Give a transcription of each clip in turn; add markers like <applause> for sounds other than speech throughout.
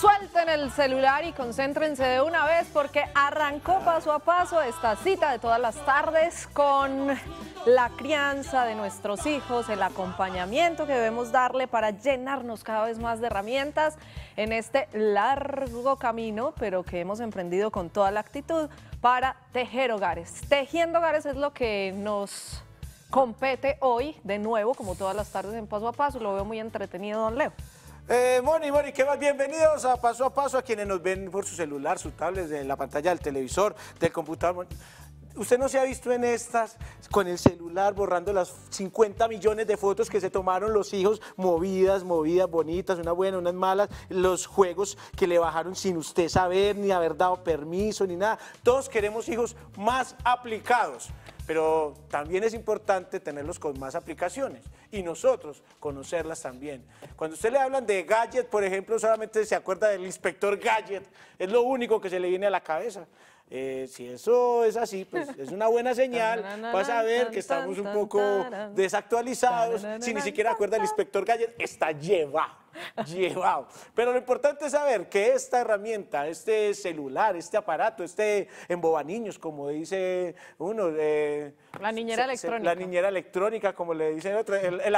Suelten el celular y concéntrense de una vez porque arrancó paso a paso esta cita de todas las tardes con la crianza de nuestros hijos, el acompañamiento que debemos darle para llenarnos cada vez más de herramientas en este largo camino, pero que hemos emprendido con toda la actitud para tejer hogares. Tejiendo hogares es lo que nos compete hoy de nuevo, como todas las tardes en paso a paso. Lo veo muy entretenido, don Leo. Eh, Moni, Moni, ¿qué más? Bienvenidos a Paso a Paso a quienes nos ven por su celular, su tablet, de la pantalla del televisor, del computador. Usted no se ha visto en estas con el celular borrando las 50 millones de fotos que se tomaron los hijos, movidas, movidas, bonitas, unas buenas, unas malas, los juegos que le bajaron sin usted saber, ni haber dado permiso, ni nada. Todos queremos hijos más aplicados pero también es importante tenerlos con más aplicaciones y nosotros conocerlas también. Cuando usted le hablan de gadget, por ejemplo, solamente se acuerda del inspector gadget, es lo único que se le viene a la cabeza. Eh, si eso es así, pues es una buena señal Vas a ver que estamos un poco desactualizados. Si ni siquiera acuerda el inspector gadget, está llevado llevado. <laughs> Pero lo importante es saber que esta herramienta, este celular, este aparato, este embobaniños, como dice uno, eh, la niñera electrónica. La niñera electrónica, como le dicen otros, el, el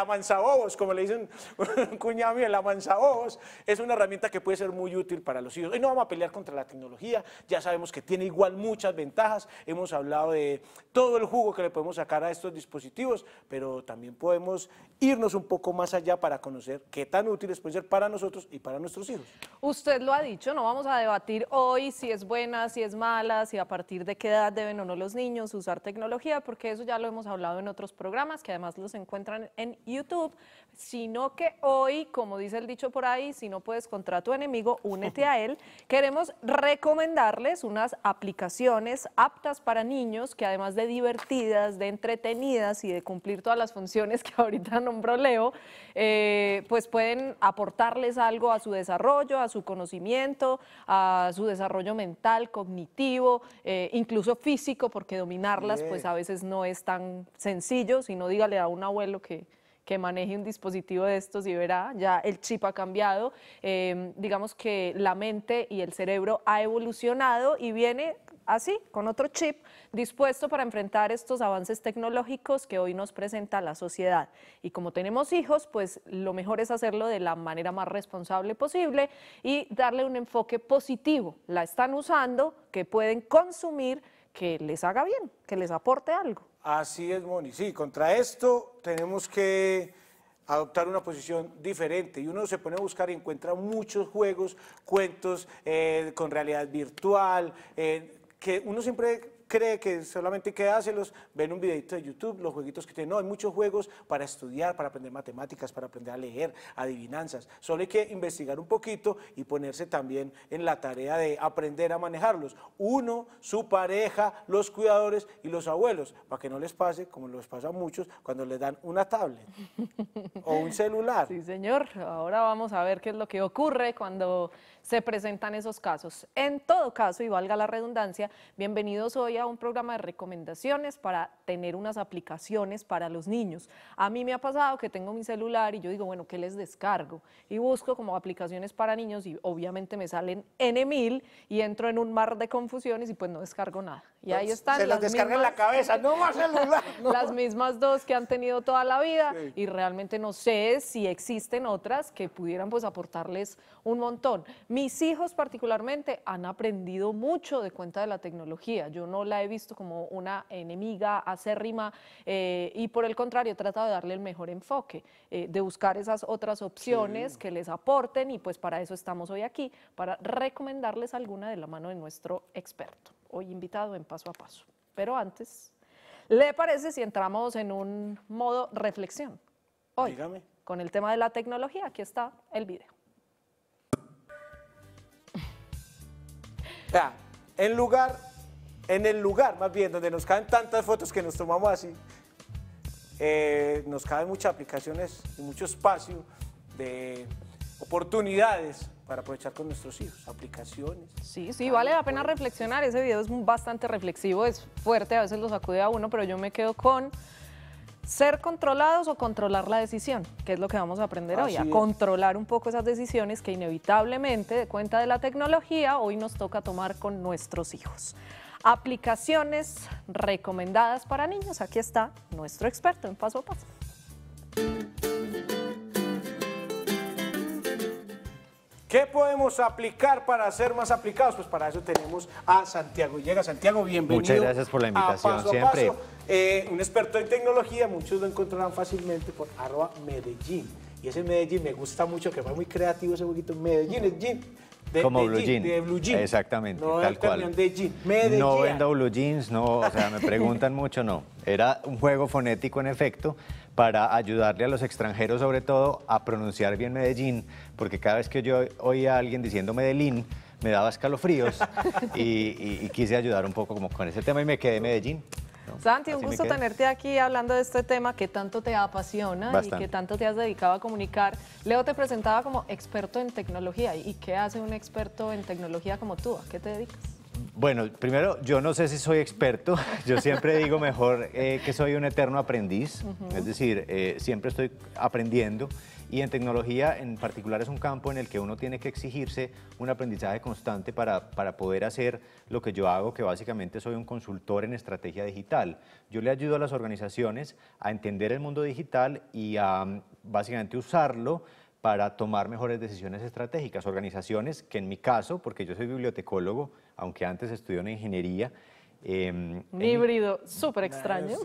como le dicen <laughs> un el amanzabobos, es una herramienta que puede ser muy útil para los hijos. Hoy no vamos a pelear contra la tecnología, ya sabemos que tiene igual muchas ventajas, hemos hablado de todo el jugo que le podemos sacar a estos dispositivos, pero también podemos irnos un poco más allá para conocer qué tan útiles pueden ser para nosotros y para nuestros hijos. Usted lo ha dicho, no vamos a debatir hoy si es buena, si es mala, si a partir de qué edad deben o no los niños usar tecnología, porque eso ya lo hemos hablado en otros programas que además los encuentran en YouTube, sino que hoy, como dice el dicho por ahí, si no puedes contra tu enemigo, únete a él. <laughs> Queremos recomendarles unas aplicaciones aptas para niños que además de divertidas, de entretenidas y de cumplir todas las funciones que <laughs> ahorita nombró Leo, eh, pues pueden aportarles algo a su desarrollo, a su conocimiento, a su desarrollo mental, cognitivo, eh, incluso físico, porque dominarlas pues a veces no es tan sencillo, sino dígale a un abuelo que que maneje un dispositivo de estos y verá, ya el chip ha cambiado, em, digamos que la mente y el cerebro ha evolucionado y viene así, con otro chip, dispuesto para enfrentar estos avances tecnológicos que hoy nos presenta la sociedad. Y como tenemos hijos, pues lo mejor es hacerlo de la manera más responsable posible y darle un enfoque positivo. La están usando, que pueden consumir, que les haga bien, que les aporte algo. Así es, Moni. Sí, contra esto tenemos que adoptar una posición diferente. Y uno se pone a buscar y encuentra muchos juegos, cuentos eh, con realidad virtual, eh, que uno siempre cree que solamente queda los ven un videito de YouTube, los jueguitos que tienen. No, hay muchos juegos para estudiar, para aprender matemáticas, para aprender a leer, adivinanzas. Solo hay que investigar un poquito y ponerse también en la tarea de aprender a manejarlos. Uno, su pareja, los cuidadores y los abuelos, para que no les pase como les pasa a muchos cuando les dan una tablet o un celular. Sí, señor. Ahora vamos a ver qué es lo que ocurre cuando se presentan esos casos. En todo caso, y valga la redundancia, bienvenidos hoy a un programa de recomendaciones para tener unas aplicaciones para los niños. A mí me ha pasado que tengo mi celular y yo digo, bueno, ¿qué les descargo? Y busco como aplicaciones para niños y obviamente me salen N mil y entro en un mar de confusiones y pues no descargo nada. Y ahí pues, están. Se las, descarga en la cabeza, no más celular. <laughs> las mismas dos que han tenido toda la vida y realmente no sé si existen otras que pudieran pues aportarles un montón. Mis hijos particularmente han aprendido mucho de cuenta de la tecnología. Yo no la he visto como una enemiga acérrima eh, y por el contrario he tratado de darle el mejor enfoque, eh, de buscar esas otras opciones que les aporten y pues para eso estamos hoy aquí, para recomendarles alguna de la mano de nuestro experto, hoy invitado en paso a paso. Pero antes, ¿le parece si entramos en un modo reflexión? Hoy, con el tema de la tecnología, aquí está el video. sea, en lugar, en el lugar más bien donde nos caen tantas fotos que nos tomamos así, eh, nos caen muchas aplicaciones y mucho espacio de oportunidades para aprovechar con nuestros hijos, aplicaciones. Sí, sí, vale la pena reflexionar, ese video es bastante reflexivo, es fuerte, a veces lo sacude a uno, pero yo me quedo con ser controlados o controlar la decisión, que es lo que vamos a aprender hoy, a controlar un poco esas decisiones que inevitablemente, de cuenta de la tecnología, hoy nos toca tomar con nuestros hijos. Aplicaciones recomendadas para niños. Aquí está nuestro experto en paso a paso. ¿Qué podemos aplicar para ser más aplicados? Pues para eso tenemos a Santiago Llega. Santiago, bienvenido. Muchas gracias por la invitación, siempre. Eh, un experto en tecnología, muchos lo encontrarán fácilmente por arroba Medellín. Y ese Medellín me gusta mucho, que fue muy creativo ese poquito Medellín es Como Blue Jeans, De Blue jean. Exactamente, no tal cual. De Medellín. No vendo Blue Jeans, no, o sea, me preguntan <laughs> mucho, no. Era un juego fonético en efecto para ayudarle a los extranjeros sobre todo a pronunciar bien Medellín, porque cada vez que yo oía a alguien diciendo Medellín, me daba escalofríos <laughs> y, quise ayudar un poco como con ese tema y me quedé en Medellín. Santi, un gusto tenerte aquí hablando de este tema que tanto te apasiona y que tanto te has dedicado a comunicar. Leo te presentaba como experto en tecnología. ¿Y qué hace un experto en tecnología como tú? ¿A qué te dedicas? Bueno, primero, yo no sé si soy experto, <laughs> yo siempre digo mejor eh, que soy un eterno aprendiz, es decir, eh, siempre estoy aprendiendo. Y en tecnología en particular es un campo en el que uno tiene que exigirse un aprendizaje constante para, para poder hacer lo que yo hago, que básicamente soy un consultor en estrategia digital. Yo le ayudo a las organizaciones a entender el mundo digital y a mm, básicamente usarlo para tomar mejores decisiones estratégicas. Organizaciones que en mi caso, porque yo soy bibliotecólogo, aunque antes estudié en ingeniería, em, un híbrido súper extraño.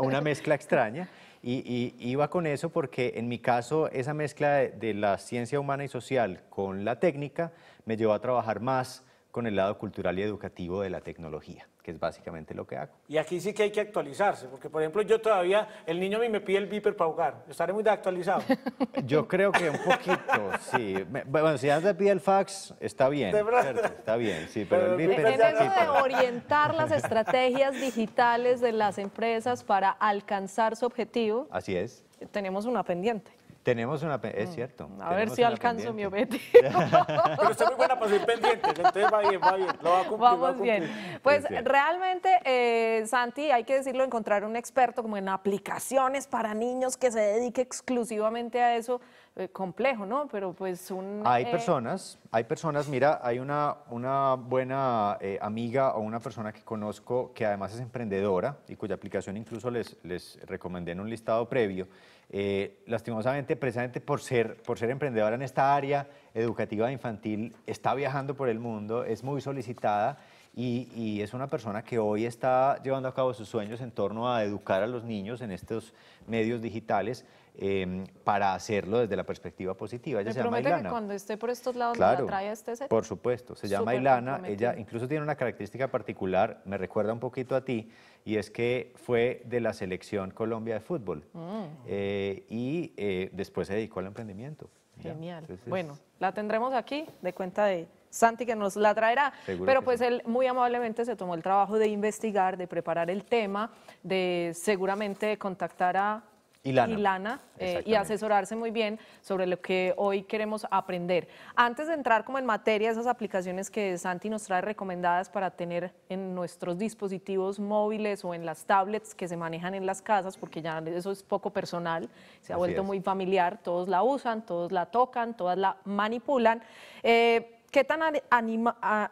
una mezcla extraña. Y, iba con eso porque en mi caso esa mezcla de, la ciencia humana y social con la técnica me llevó a trabajar más con el lado cultural y educativo de la tecnología que es básicamente lo que hago. Y aquí sí que hay que actualizarse, porque por ejemplo yo todavía, el niño a mí me pide el viper para jugar, estaré muy actualizado. <laughs> Yo creo que un poquito, sí. Bueno, si ya te pide el fax, está bien, está bien, sí, pero, el viper... En sí, de orientar las estrategias digitales de las empresas para alcanzar su objetivo... Así es. Tenemos una pendiente. Tenemos una es mm. cierto. A ver si alcanzo mi objetivo. Pero estoy muy buena para ser pendientes, entonces va bien, va bien, lo va a cumplir. Vamos bien. Pues realmente, eh, Santi, hay que decirlo, encontrar un experto como en aplicaciones para niños que se dedique exclusivamente a eso, eh, complejo, ¿no? Pero pues un... Hay eh, personas, hay personas, mira, hay una, una buena eh, amiga o una persona que conozco que además es emprendedora y cuya aplicación incluso les, les recomendé en un listado previo. lastimosamente, precisamente por ser, por ser emprendedora en esta área educativa infantil, está viajando por el mundo, es muy solicitada. Y, y, es una persona que hoy está llevando a cabo sus sueños en torno a educar a los niños en estos medios digitales Em, para hacerlo desde la perspectiva positiva. Ella se llama Ilana. que cuando esté por estos lados claro, a este set? Por supuesto, se llama Ilana. Ella incluso tiene una característica particular, me recuerda un poquito a ti, y es que fue de la selección Colombia de fútbol. Mm. Eh, y eh, después se dedicó al emprendimiento. Genial. bueno, la tendremos aquí de cuenta de Santi que nos la traerá. Pero pues él muy amablemente se tomó el trabajo de investigar, de preparar el tema, de seguramente contactar a y lana, y, eh, asesorarse muy bien sobre lo que hoy queremos aprender. Antes de entrar como en materia esas aplicaciones que Santi nos trae recomendadas para tener en nuestros dispositivos móviles o en las tablets que se manejan en las casas, porque ya eso es poco personal, se ha vuelto muy familiar, todos la usan, todos la tocan, todas la manipulan. Eh, ¿Qué tan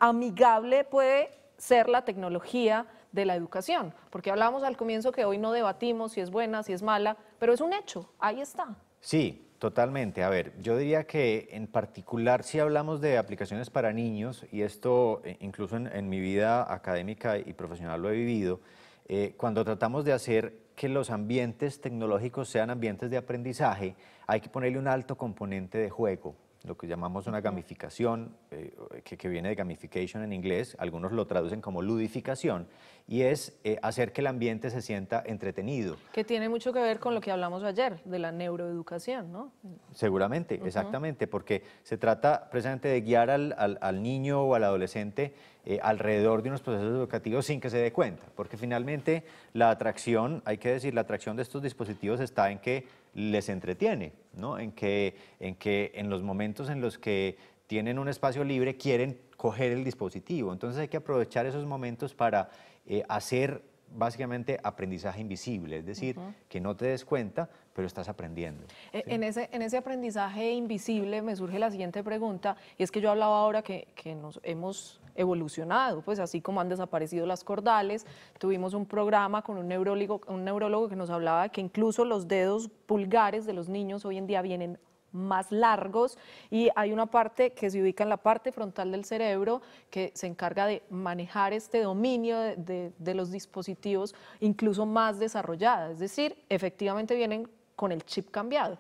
amigable puede ser la tecnología? de la educación, porque hablábamos al comienzo que hoy no debatimos si es buena, si es mala, pero es un hecho, ahí está. Sí, totalmente. A ver, yo diría que en particular si hablamos de aplicaciones para niños, y esto eh, incluso en, mi vida académica y profesional lo he vivido, eh, cuando tratamos de hacer que los ambientes tecnológicos sean ambientes de aprendizaje, hay que ponerle un alto componente de juego lo que llamamos una gamificación, eh, que, viene de gamification en inglés, algunos lo traducen como ludificación, y es eh, hacer que el ambiente se sienta entretenido. Que tiene mucho que ver con lo que hablamos ayer, de la neuroeducación, ¿no? Seguramente, exactamente, porque se trata precisamente de guiar al, al, niño o al adolescente eh, alrededor de unos procesos educativos sin que se dé cuenta, porque finalmente la atracción, hay que decir, la atracción de estos dispositivos está en que les entretiene, ¿no? En que, en que en los momentos en los que tienen un espacio libre quieren coger el dispositivo. Entonces hay que aprovechar esos momentos para eh, hacer básicamente aprendizaje invisible, es decir, que no te des cuenta, pero estás aprendiendo. E-, en, ese, en ese aprendizaje invisible me surge la siguiente pregunta, y es que yo hablaba ahora que nos hemos evolucionado, pues así como han desaparecido las cordales. Tuvimos un programa con un neurólogo, un neurólogo que nos hablaba que incluso los dedos pulgares de los niños hoy en día vienen más largos y hay una parte que se ubica en la parte frontal del cerebro que se encarga de manejar este dominio de los dispositivos incluso más desarrollada, es decir, efectivamente vienen con el chip cambiado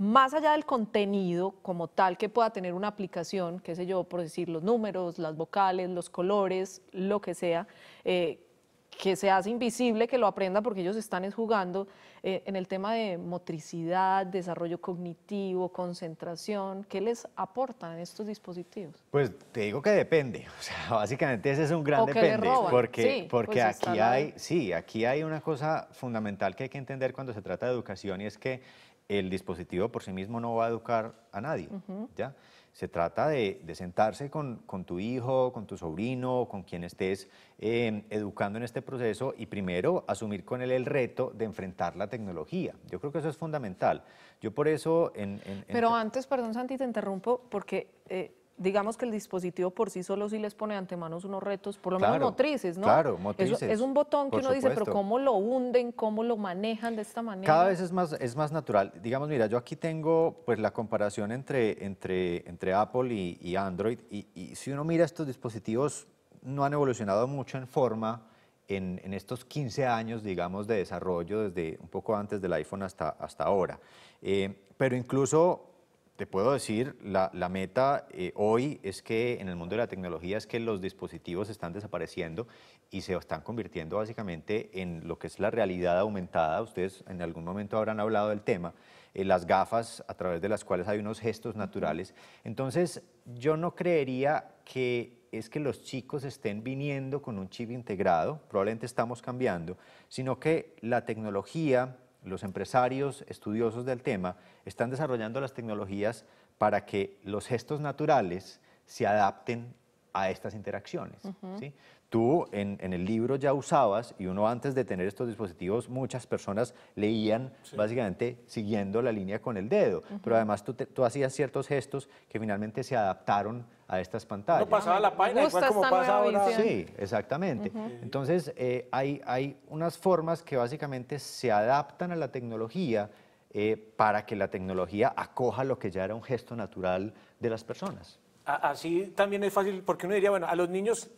más allá del contenido como tal que pueda tener una aplicación, qué sé yo, por decir los números, las vocales, los colores, lo que sea, eh, que se hace invisible, que lo aprenda porque ellos están jugando eh, en el tema de motricidad, desarrollo cognitivo, concentración. ¿Qué les aportan estos dispositivos? Pues te digo que depende. <laughs> O sea, básicamente ese es un gran depende. Porque, porque pues aquí hay, sí, aquí hay una cosa fundamental que hay que entender cuando se trata de educación y es que el dispositivo por sí mismo no va a educar a nadie. ¿ya? Se trata de, sentarse con, tu hijo, con tu sobrino, con quien estés em, educando en este proceso y primero asumir con él el reto de enfrentar la tecnología. Yo creo que eso es fundamental. Yo por eso Pero este antes, perdón Santi, te interrumpo porque... Eh, digamos que el dispositivo por sí solo sí les pone ante manos unos retos, por lo menos motrices, ¿no? Claro, motrices. es un botón que uno dice, pero ¿cómo lo hunden? ¿Cómo lo manejan de esta manera? Cada vez es más, es más natural. Digamos, mira, yo aquí tengo pues la comparación entre, entre, entre Apple y, Android y, si uno mira estos dispositivos no han evolucionado mucho en forma en, estos 15 años, digamos, de desarrollo desde un poco antes del iPhone hasta, hasta ahora. Eh, pero incluso te puedo decir, la, meta eh, hoy es que en el mundo de la tecnología es que los dispositivos están desapareciendo y se están convirtiendo básicamente en lo que es la realidad aumentada. Ustedes en algún momento habrán hablado del tema, eh, las gafas a través de las cuales hay unos gestos naturales. Entonces, yo no creería que es que los chicos estén viniendo con un chip integrado, probablemente estamos cambiando, sino que la tecnología los empresarios estudiosos del tema están desarrollando las tecnologías para que los gestos naturales se adapten a estas interacciones. Tú en, el libro ya usabas, y uno antes de tener estos dispositivos, muchas personas leían básicamente siguiendo la línea con el dedo, pero además tú, hacías ciertos gestos que finalmente se adaptaron a estas pantallas. No pasaba la página, igual como pasa ahora. Sí, exactamente. Entonces, eh, hay, hay unas formas que básicamente se adaptan a la tecnología eh, para que la tecnología acoja lo que ya era un gesto natural de las personas. Así también es fácil, porque uno diría, bueno, a los niños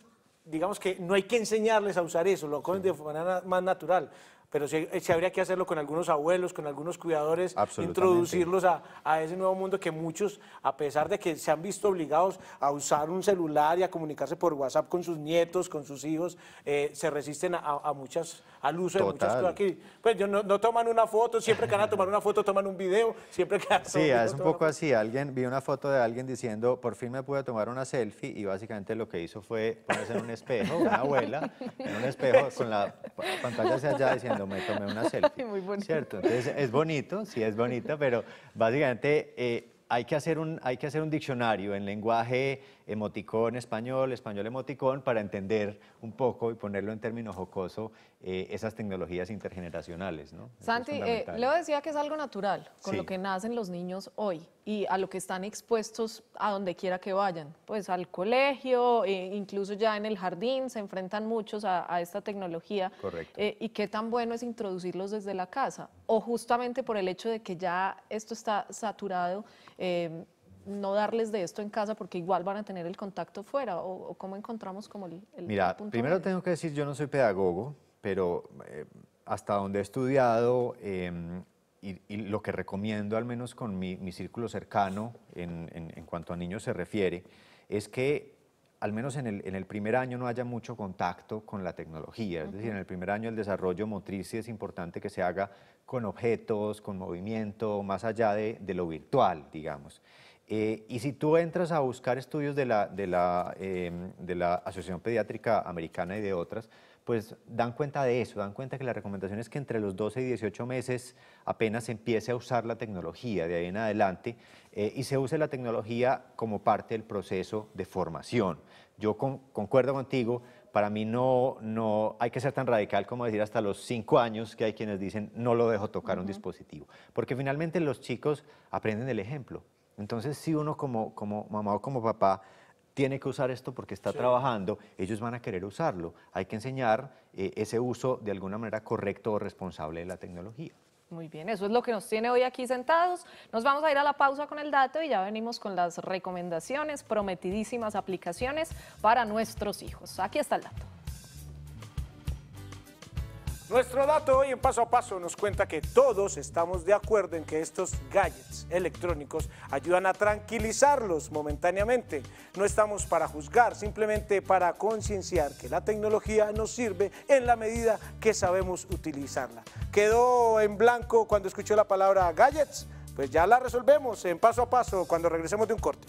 digamos que no hay que enseñarles a usar eso, lo comen de manera más natural pero eh, sí, habría que hacerlo con algunos abuelos, con algunos cuidadores, introducirlos a, ese nuevo mundo que muchos, a pesar de que se han visto obligados a usar un celular y a comunicarse por WhatsApp con sus nietos, con sus hijos, eh, se resisten a, muchas, al uso de muchas cosas. pues no, no, toman una foto, siempre que van a tomar una foto toman un video, siempre que... Sí, es un poco así, alguien, vi una foto de alguien diciendo, por fin me pude tomar una selfie y básicamente lo que hizo fue ponerse en un espejo, una abuela, en un espejo con la pantalla hacia allá diciendo, me tomé una <laughs> selfie. Muy ¿Cierto? es bonito, sí es bonito, pero básicamente eh, hay, que hacer un, hay que hacer un diccionario en lenguaje emoticón español, español emoticón, para entender un poco y ponerlo en términos jocoso eh, esas tecnologías intergeneracionales. Santi, eh, Leo decía que es algo natural, con lo que nacen los niños hoy y a lo que están expuestos a donde quiera que vayan, pues al colegio, e incluso ya en el jardín se enfrentan muchos a, a esta tecnología. Correcto. y qué tan bueno es introducirlos desde la casa, o justamente por el hecho de que ya esto está saturado no darles de esto en casa porque igual van a tener el contacto fuera? ¿O, cómo encontramos como el, Mira, primero tengo que decir, yo no soy pedagogo, pero eh, hasta donde he estudiado em, y, lo que recomiendo, al menos con mi, círculo cercano en, cuanto a niños se refiere, es que al menos en el, primer año no haya mucho contacto con la tecnología. Es decir, en el primer año el desarrollo motriz sí es importante que se haga con objetos, con movimiento, más allá de lo virtual, digamos. Eh, y si tú entras a buscar estudios em, de la, Asociación Pediátrica Americana y de otras, pues dan cuenta de eso, dan cuenta que la recomendación es que entre los 12 y 18 meses apenas se empiece a usar la tecnología de ahí en adelante eh, y se use la tecnología como parte del proceso de formación. Yo concuerdo contigo, para mí no, hay que ser tan radical como decir hasta los 5 años que hay quienes dicen no lo dejo tocar un dispositivo, porque finalmente los chicos aprenden el ejemplo. Entonces, si uno como, como mamá o como papá tiene que usar esto porque está trabajando, ellos van a querer usarlo. Hay que enseñar eh, ese uso de alguna manera correcto o responsable de la tecnología. Muy bien, eso es lo que nos tiene hoy aquí sentados. Nos vamos a ir a la pausa con el dato y ya venimos con las recomendaciones, prometidísimas aplicaciones para nuestros hijos. Aquí está el dato. Nuestro dato hoy en paso a paso nos cuenta que todos estamos de acuerdo en que estos gadgets electrónicos ayudan a tranquilizarlos momentáneamente. No estamos para juzgar, simplemente para concienciar que la tecnología nos sirve en la medida que sabemos utilizarla. ¿Quedó en blanco cuando escuchó la palabra gadgets? Pues ya la resolvemos en paso a paso cuando regresemos de un corte.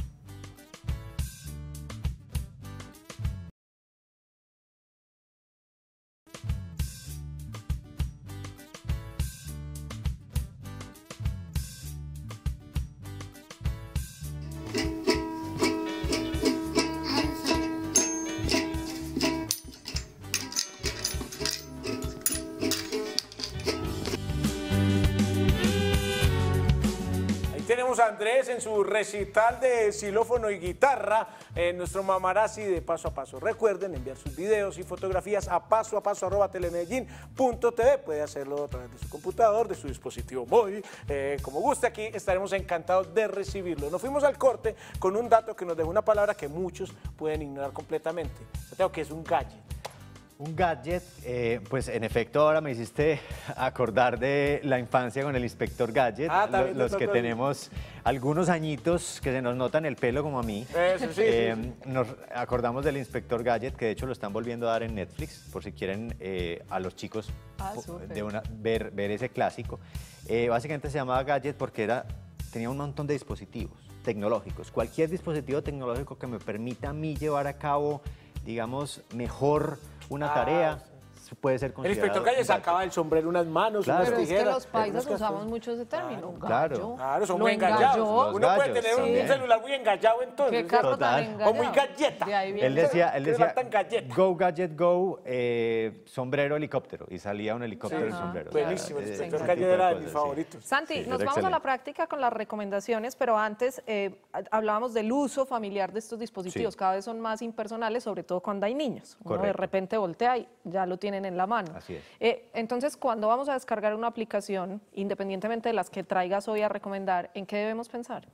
Andrés en su recital de xilófono y guitarra, en eh, nuestro mamarazzi de paso a paso. Recuerden enviar sus videos y fotografías a paso a paso arroba telemedellín.tv. Puede hacerlo a través de su computador, de su dispositivo móvil, eh, como guste aquí, estaremos encantados de recibirlo. Nos fuimos al corte con un dato que nos dejó una palabra que muchos pueden ignorar completamente. tengo que es un gadget. Un gadget, eh, pues en efecto ahora me hiciste acordar de la infancia con el inspector gadget, ah, los que tenemos algunos añitos que se nos notan el pelo como a mí. Eso, eh, sí, Nos acordamos del inspector gadget que de hecho lo están volviendo a dar en Netflix por si quieren eh, a los chicos ah, de una, ver, ese clásico. básicamente se llamaba gadget porque era, tenía un montón de dispositivos tecnológicos. Cualquier dispositivo tecnológico que me permita a mí llevar a cabo, digamos, mejor una tarea. Ah, puede ser considerado. El inspector Calle sacaba el sombrero unas manos, claro. unas Pero es que los paisas usamos mucho ese término. Claro, gallo, claro. son muy engallados. Uno puede tener un celular muy engallado entonces. O muy galleta. Él decía, él decía go gadget go, eh, sombrero helicóptero. Y salía un helicóptero sí. sombrero. Ah, buenísimo, el inspector Calle era de mis favoritos. Santi, nos vamos a la práctica con las recomendaciones, pero antes eh, hablábamos del uso familiar de estos dispositivos. Cada vez son más impersonales, sobre todo cuando hay niños. Uno de repente voltea y ya lo tiene en la mano. Eh, entonces, cuando vamos a descargar una aplicación, independientemente de las que traigas hoy a recomendar, ¿en qué debemos pensar?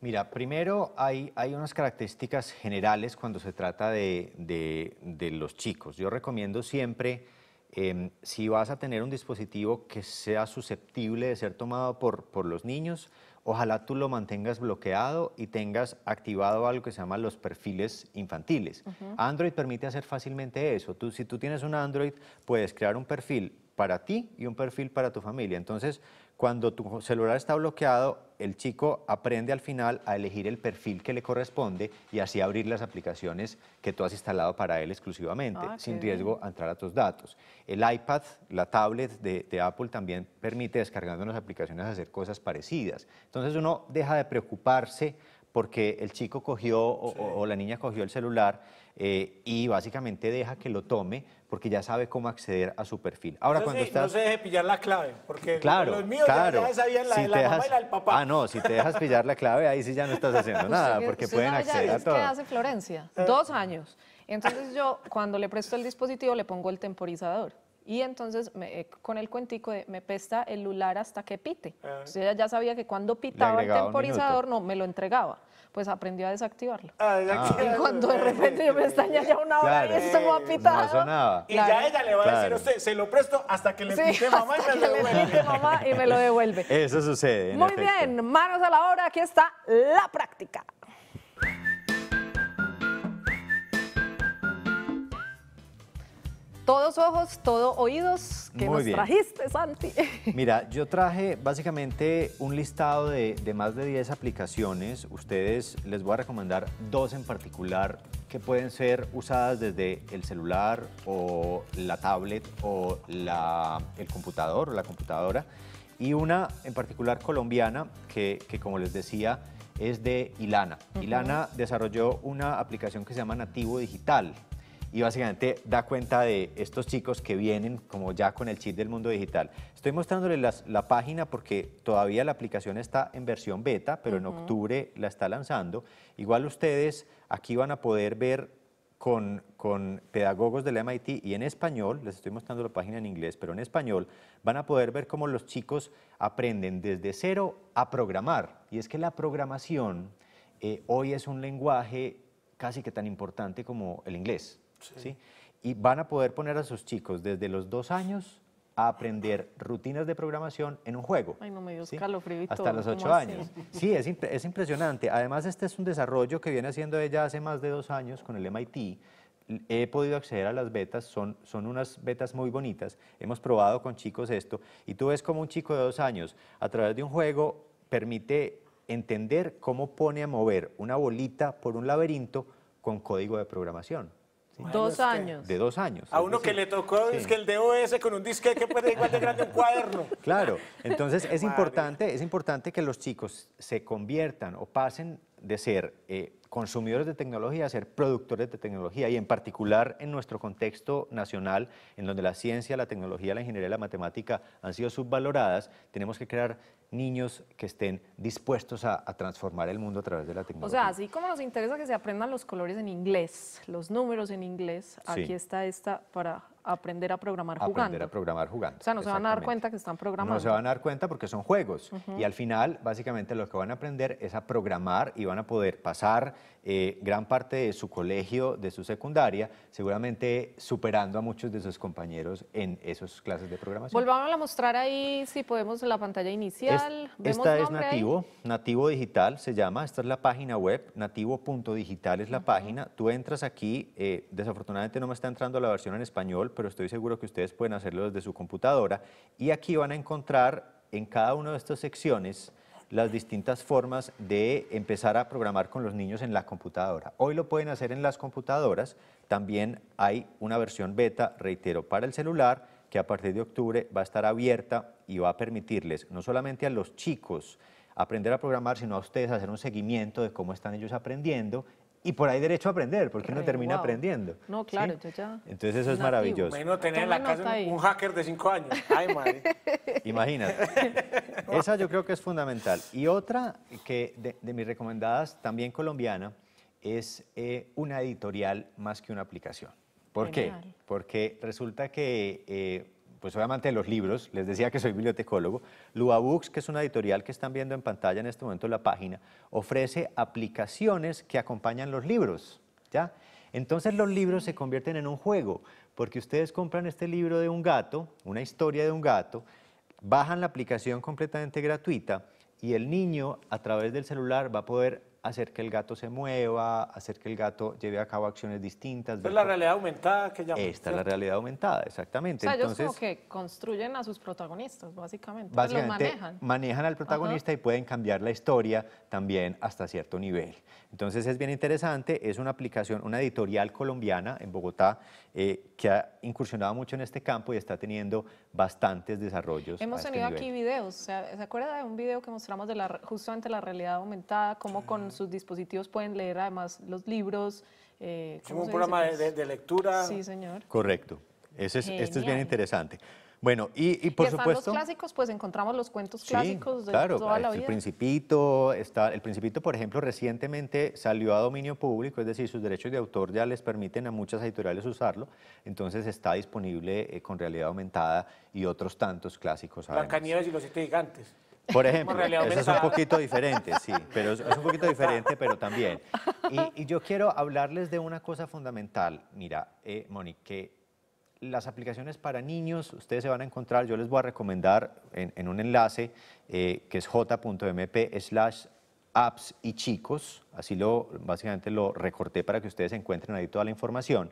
Mira, primero hay, unas características generales cuando se trata de, los chicos. Yo recomiendo siempre, em, si vas a tener un dispositivo que sea susceptible de ser tomado por los niños, ojalá tú lo mantengas bloqueado y tengas activado algo que se llama los perfiles infantiles. Android permite hacer fácilmente eso. Tú, si tú tienes un Android, puedes crear un perfil para ti y un perfil para tu familia. Entonces, cuando tu celular está bloqueado, el chico aprende al final a elegir el perfil que le corresponde y así abrir las aplicaciones que tú has instalado para él exclusivamente, ah, sin riesgo a entrar a tus datos. El iPad, la tablet de, Apple también permite, descargando las aplicaciones, hacer cosas parecidas. Entonces uno deja de preocuparse porque el chico cogió o la niña cogió el celular eh, y básicamente deja que lo tome porque ya sabe cómo acceder a su perfil. Ahora cuando estás... No se deje pillar la clave, porque claro, los míos claro. ya la la mamá papá. Ah, no, si te dejas pillar la clave, ahí sí ya no estás haciendo <laughs> nada, porque pueden acceder a todo. ¿Qué hace Florencia? Eh. Dos años. Entonces yo, cuando le presto el dispositivo, le pongo el temporizador. Y entonces eh, con el cuentico de me pesta el lular hasta que pite. Ah. Entonces ella ya sabía que cuando pitaba el temporizador no me lo entregaba. Pues aprendió a desactivarlo. Ah, ah. Y cuando de <laughs> repente yo me estaña ya una hora y eso no ha pitado. No sonaba. Y ya ella le va a decir, usted se lo presto hasta que le sí, pite mamá y me lo devuelve. mamá y me lo devuelve. Eso sucede. Muy bien, manos a la obra, aquí está la práctica. todos ojos, todo oídos, que nos trajiste, Santi. <laughs> Mira, yo traje básicamente un listado de, más de 10 aplicaciones. Ustedes les voy a recomendar dos en particular que pueden ser usadas desde el celular o la tablet o el computador o la computadora. Y una en particular colombiana que, como les decía, es de Ilana. Ilana desarrolló una aplicación que se llama Nativo Digital y básicamente da cuenta de estos chicos que vienen como ya con el chip del mundo digital. Estoy mostrándoles la página porque todavía la aplicación está en versión beta, pero en octubre la está lanzando. Igual ustedes aquí van a poder ver con, con, pedagogos del MIT y en español, les estoy mostrando la página en inglés, pero en español van a poder ver cómo los chicos aprenden desde cero a programar. Y es que la programación eh, hoy es un lenguaje casi que tan importante como el inglés. Sí. Y van a poder poner a sus chicos desde los dos años a aprender rutinas de programación en un juego. Ay, no me dio y Hasta los ocho años. Sí, es, impresionante. Además, este es un desarrollo que viene haciendo ella hace más de dos años con el MIT he podido acceder a las betas, son, son unas betas muy bonitas, hemos probado con chicos esto, y tú ves como un chico de dos años, a través de un juego, permite entender cómo pone a mover una bolita por un laberinto con código de programación. Dos años. De dos años. A uno que le tocó el DOS con un disquete que puede igual de grande un cuaderno. <laughs> Claro, entonces es importante, es importante que los chicos se conviertan o pasen de ser eh, consumidores de tecnología a ser productores de tecnología y en particular en nuestro contexto nacional, en donde la ciencia, la tecnología, la ingeniería y la matemática han sido subvaloradas, tenemos que crear niños que estén dispuestos a, transformar el mundo a través de la tecnología. O sea, así como nos interesa que se aprendan los colores en inglés, los números en inglés, aquí está esta para aprender a programar jugando. Aprender a programar jugando. O sea, no se van a dar cuenta que están programando. No se van a dar cuenta porque son juegos. Y al final, básicamente, lo que van a aprender es a programar y van a poder pasar eh, gran parte de su colegio, de su secundaria, seguramente superando a muchos de sus compañeros en esas clases de programación. Volvamos a mostrar ahí, si podemos, la pantalla inicial. esta es Nativo, Nativo Digital se llama, esta es la página web, nativo.digital es la página. Tú entras aquí, eh, desafortunadamente no me está entrando la versión en español, pero estoy seguro que ustedes pueden hacerlo desde su computadora y aquí van a encontrar en cada una de estas secciones las distintas formas de empezar a programar con los niños en la computadora. Hoy lo pueden hacer en las computadoras, también hay una versión beta, reitero, para el celular, que a partir de octubre va a estar abierta y va a permitirles no solamente a los chicos aprender a programar, sino a ustedes hacer un seguimiento de cómo están ellos aprendiendo y por ahí derecho a aprender, porque no uno termina aprendiendo. No, claro, ya. Entonces eso es maravilloso. Imagino tener en la casa un hacker de cinco años. Ay, madre. <laughs> Imagínate. <laughs> Esa yo creo que es fundamental. Y otra que de, mis recomendadas, también colombiana, es eh, una editorial más que una aplicación. ¿Por qué? Porque resulta que eh, pues obviamente los libros, les decía que soy bibliotecólogo. Luabooks, que es una editorial que están viendo en pantalla en este momento la página, ofrece aplicaciones que acompañan los libros, ¿ya? Entonces los libros se convierten en un juego, porque ustedes compran este libro de un gato, una historia de un gato, bajan la aplicación completamente gratuita y el niño a través del celular va a poder hacer que el gato se mueva, hacer que el gato lleve a cabo acciones distintas. es la realidad aumentada que llamamos. Esta es la realidad aumentada, exactamente. O sea, Entonces, ellos como que construyen a sus protagonistas, básicamente. básicamente manejan. Manejan al protagonista y pueden cambiar la historia también hasta cierto nivel. Entonces es bien interesante, es una aplicación, una editorial colombiana en Bogotá eh, que ha incursionado mucho en este campo y está teniendo bastantes desarrollos. Hemos este tenido aquí videos, ¿se acuerda de un video que mostramos de la, justamente la realidad aumentada, como mm. con sus dispositivos pueden leer además los libros. Eh, como un programa de, lectura. Sí, señor. Correcto. Ese es, este es bien interesante. Bueno, y, y por y supuesto... los clásicos, pues encontramos los cuentos clásicos de toda la el vida. El Principito, está, el Principito, por ejemplo, recientemente salió a dominio público, es decir, sus derechos de autor ya les permiten a muchas editoriales usarlo, entonces está disponible eh, con realidad aumentada y otros tantos clásicos. Blancanieves y los Siete Gigantes. Por ejemplo, eso es un poquito diferente, sí, pero es, un poquito diferente, pero también. Y, yo quiero hablarles de una cosa fundamental. Mira, eh, que las aplicaciones para niños, ustedes se van a encontrar, yo les voy a recomendar en, un enlace eh, que es j.mp apps y chicos, así lo básicamente lo recorté para que ustedes encuentren ahí toda la información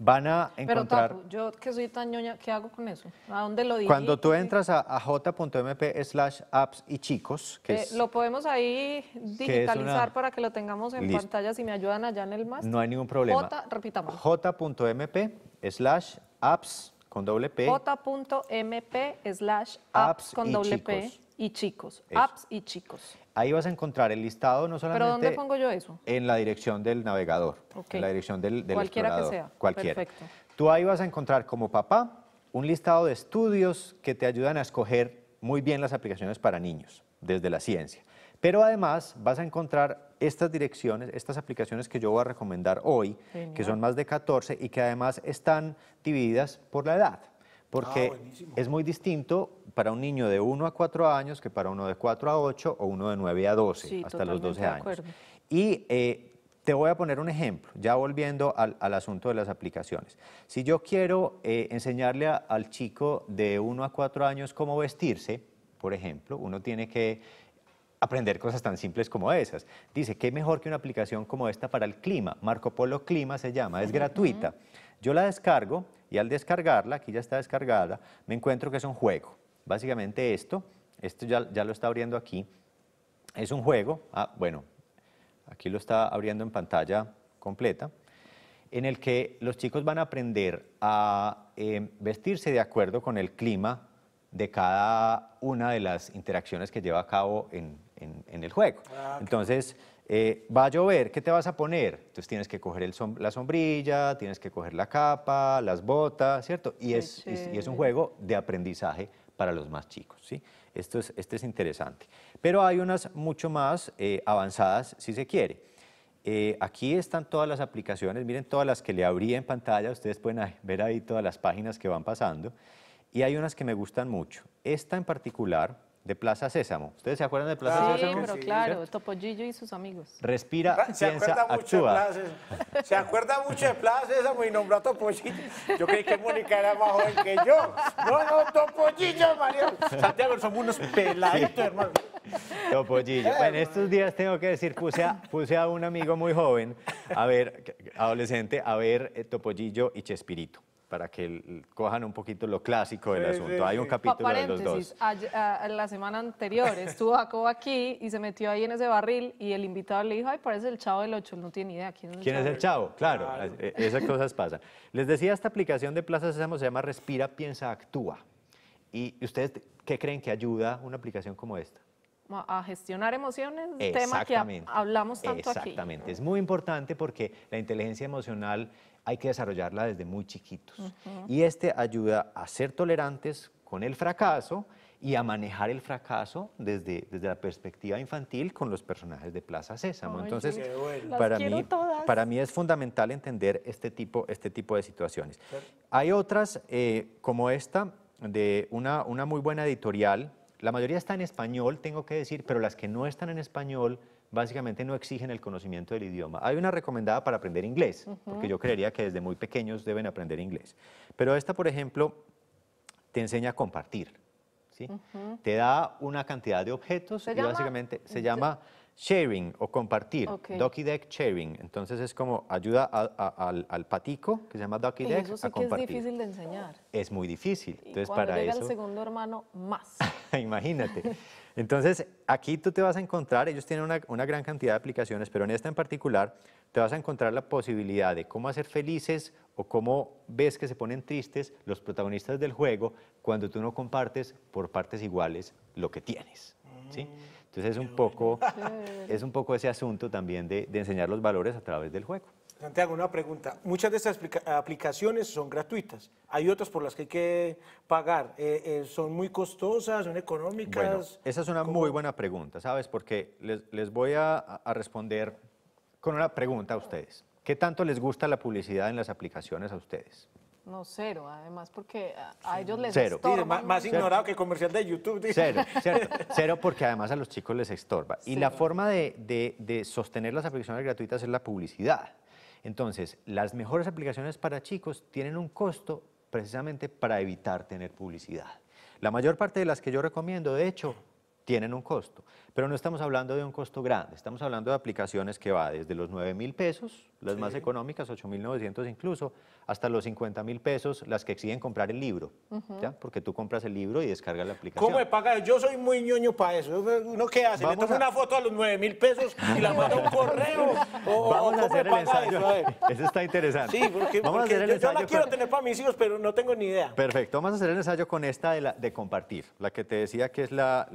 van a encontrar... Pero yo que soy tan ñoña, ¿qué hago con eso? ¿A dónde lo digo? Cuando tú entras a, j.mp slash apps y chicos, eh, Lo podemos ahí digitalizar para que lo tengamos en pantalla si me ayudan allá en el más. No hay ningún problema. J, repitamos. j.mp slash apps con doble P. j.mp slash apps con doble P y chicos. Apps y chicos. Ahí vas a encontrar el listado no solamente... ¿Pero dónde pongo yo eso? En la dirección del navegador, en la dirección del, del Cualquiera que sea. Perfecto. Tú ahí vas a encontrar como papá un listado de estudios que te ayudan a escoger muy bien las aplicaciones para niños, desde la ciencia. Pero además vas a encontrar estas direcciones, estas aplicaciones que yo voy a recomendar hoy, que son más de 14 y que además están divididas por la edad porque ah, es muy distinto para un niño de 1 a 4 años que para uno de 4 a 8 o uno de 9 a 12, hasta los 12 años. Y eh, te voy a poner un ejemplo, ya volviendo al, asunto de las aplicaciones. Si yo quiero eh, enseñarle al chico de 1 a 4 años cómo vestirse, por ejemplo, uno tiene que aprender cosas tan simples como esas. Dice, ¿qué mejor que una aplicación como esta para el clima? Marco Polo Clima se llama, es gratuita. Yo la descargo y al descargarla, aquí ya está descargada, me encuentro que es un juego. Básicamente esto, esto ya, ya lo está abriendo aquí, es un juego, ah, bueno, aquí lo está abriendo en pantalla completa, en el que los chicos van a aprender a eh, vestirse de acuerdo con el clima de cada una de las interacciones que lleva a cabo en, el juego. Ah, Entonces, eh, va a llover, ¿qué te vas a poner? Entonces tienes que coger la sombrilla, tienes que coger la capa, las botas, ¿cierto? Y es, un juego de aprendizaje para los más chicos, ¿sí? Esto es, este interesante. Pero hay unas mucho más eh, avanzadas, si se quiere. Eh, aquí están todas las aplicaciones, miren todas las que le abrí en pantalla, ustedes pueden ver ahí todas las páginas que van pasando. Y hay unas que me gustan mucho. Esta en particular, de Plaza Sésamo. ¿Ustedes se acuerdan de Plaza Sésamo? Sí, pero claro, Topollillo y sus amigos. Respira, se piensa, actúa. se acuerda mucho de Plaza Sésamo y nombró a Topollillo. Yo creí que Mónica era más joven que yo. No, no, Topollillo, María. Santiago, somos unos peladitos, hermano. Topollillo. Eh, bueno, en estos eh. días tengo que decir, puse a, puse a un amigo muy joven, a ver, adolescente, a ver eh, Topollillo y Chespirito para que cojan un poquito lo clásico del asunto. Hay un capítulo de los dos. A, eh, la semana anterior <laughs> estuvo Jacob aquí y se metió ahí en ese barril y el invitado le dijo, ay, parece el chavo del 8, no tiene idea quién es ¿Quién el chavo. ¿Quién es el chavo? Claro, eh, eh, esas cosas pasan. Les decía, esta aplicación de Plaza Sésamo se llama Respira, Piensa, Actúa. ¿Y ustedes qué creen que ayuda una aplicación como esta? a gestionar emociones, tema que hablamos tanto Exactamente. aquí. Exactamente, es muy importante porque la inteligencia emocional hay que desarrollarla desde muy chiquitos. Y este ayuda a ser tolerantes con el fracaso y a manejar el fracaso desde, desde la perspectiva infantil con los personajes de Plaza Sésamo. Entonces, para, mí, para mí es fundamental entender este tipo, este tipo de situaciones. Hay otras eh, como esta, de una, una muy buena editorial, la mayoría está en español, tengo que decir, pero las que no están en español básicamente no exigen el conocimiento del idioma. Hay una recomendada para aprender inglés, porque yo creería que desde muy pequeños deben aprender inglés. Pero esta, por ejemplo, te enseña a compartir. ¿sí? Te da una cantidad de objetos y básicamente se llama sharing o compartir, okay. Deck sharing. Entonces es como ayuda al, al, patico que se llama Ducky Deck eso sí a compartir. Que es difícil de enseñar. Es muy difícil. Entonces cuando para llega eso. el segundo hermano más. <laughs> Imagínate. Entonces aquí tú te vas a encontrar, ellos tienen una, una gran cantidad de aplicaciones, pero en esta en particular te vas a encontrar la posibilidad de cómo hacer felices o cómo ves que se ponen tristes los protagonistas del juego cuando tú no compartes por partes iguales lo que tienes. ¿sí? Mm. Entonces es un poco, es un poco ese asunto también de, enseñar los valores a través del juego. Santiago, una pregunta. Muchas de estas aplicaciones son gratuitas. Hay otras por las que hay que pagar. Eh, eh, ¿Son muy costosas? ¿Son económicas? Bueno, esa es una muy buena pregunta, ¿sabes? Porque les, voy a, responder con una pregunta a ustedes. ¿Qué tanto les gusta la publicidad en las aplicaciones a ustedes? No, cero, además, porque a, ellos les cero. Estorba, más, ignorado que comercial de YouTube. Cero, <laughs> cero porque además a los chicos les estorba. Y la forma de, de, sostener las aplicaciones gratuitas es la publicidad. Entonces, las mejores aplicaciones para chicos tienen un costo precisamente para evitar tener publicidad. La mayor parte de las que yo recomiendo, de hecho, tienen un costo. Pero no estamos hablando de un costo grande, estamos hablando de aplicaciones que va desde los 9 mil pesos, las más económicas, mil 8.900 incluso, hasta los 50 mil pesos, las que exigen comprar el libro, ¿ya? porque tú compras el libro y descargas la aplicación. ¿Cómo me paga? Yo soy muy ñoño para eso. ¿Uno qué hace? ¿Me ¿Le una foto a los 9 mil pesos y la manda un correo? <laughs> Vamos a hacer el ensayo. Eso? está interesante. Sí, porque, yo, la quiero tener para mis hijos, pero no tengo ni idea. Perfecto. Vamos a hacer el ensayo con esta de, la, de compartir, la que te decía que es la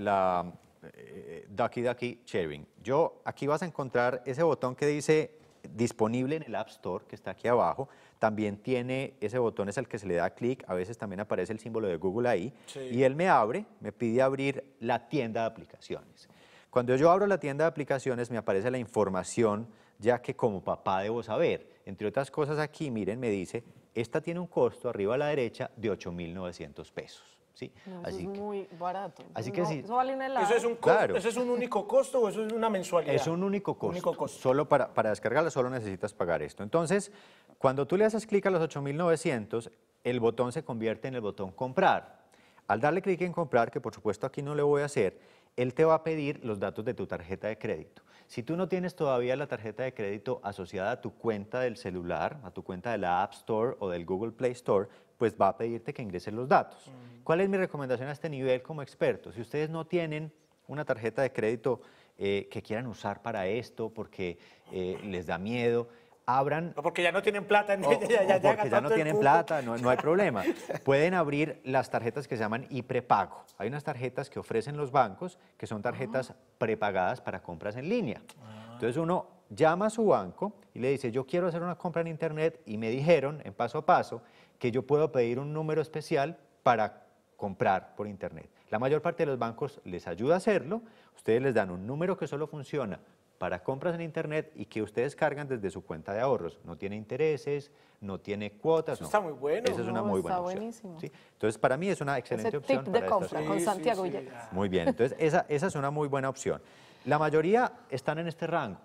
eh, Ducky Ducky Sharing. Yo aquí vas a encontrar ese botón que dice disponible en el App Store, que está aquí abajo. También tiene ese botón, es el que se le da clic. A veces también aparece el símbolo de Google ahí. Y él me abre, me pide abrir la tienda de aplicaciones. Cuando yo abro la tienda de aplicaciones, me aparece la información, ya que como papá debo saber. Entre otras cosas, aquí, miren, me dice: esta tiene un costo arriba a la derecha de 8,900 pesos. ¿sí? así es muy barato. Así que sí. Eso es, un es un único costo o eso es una mensualidad? Es un único costo. Solo para, para solo necesitas pagar esto. Entonces, cuando tú le haces clic a los 8.900, el botón se convierte en el botón comprar. Al darle clic en comprar, que por supuesto aquí no le voy a hacer, él te va a pedir los datos de tu tarjeta de crédito. Si tú no tienes todavía la tarjeta de crédito asociada a tu cuenta del celular, a tu cuenta de la App Store o del Google Play Store, pues va a pedirte que ingresen los datos. ¿Cuál es mi recomendación a este nivel como experto? Si ustedes no tienen una tarjeta de crédito eh, que quieran usar para esto porque eh, les da miedo, abran... No, porque ya no tienen plata en ya, ya, ya porque ya no tienen plata, no, hay problema. <laughs> Pueden abrir las tarjetas que se llaman y prepago. Hay unas tarjetas que ofrecen los bancos que son tarjetas ah. prepagadas para compras en línea. Ah. Entonces uno llama a su banco y le dice, yo quiero hacer una compra en Internet y me dijeron en paso a paso que yo puedo pedir un número especial para comprar por Internet. La mayor parte de los bancos les ayuda a hacerlo, ustedes les dan un número que solo funciona para compras en Internet y que ustedes cargan desde su cuenta de ahorros. No tiene intereses, no tiene cuotas. Está muy bueno. Esa es una muy buena está Buenísimo. Entonces, para mí es una excelente Ese opción. Tip de compra con Santiago sí, Muy bien, entonces esa, esa es una muy buena opción. La mayoría están en este rango